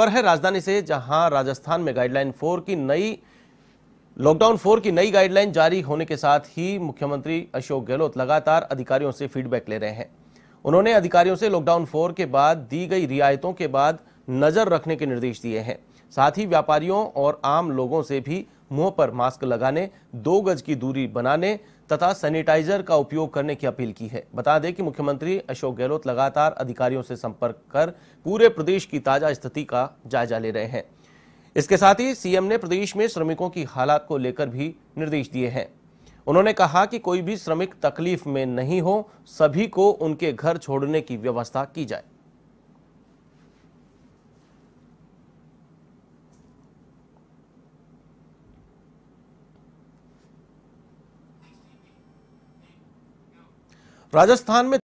पर है राजधानी से जहां राजस्थान में गाइडलाइन फोर की नई लॉकडाउन फोर की नई गाइडलाइन जारी होने के साथ ही मुख्यमंत्री अशोक गहलोत लगातार अधिकारियों से फीडबैक ले रहे हैं उन्होंने अधिकारियों से लॉकडाउन फोर के बाद दी गई रियायतों के बाद नजर रखने के निर्देश दिए हैं साथ ही व्यापारियों और आम लोगों से भी मुंह पर मास्क लगाने दो गज की दूरी बनाने तथा सैनिटाइजर का उपयोग करने की अपील की है बता दें कि मुख्यमंत्री अशोक गहलोत लगातार अधिकारियों से संपर्क कर पूरे प्रदेश की ताजा स्थिति का जायजा ले रहे हैं इसके साथ ही सीएम ने प्रदेश में श्रमिकों की हालात को लेकर भी निर्देश दिए हैं उन्होंने कहा कि कोई भी श्रमिक तकलीफ में नहीं हो सभी को उनके घर छोड़ने की व्यवस्था की जाए राजस्थान में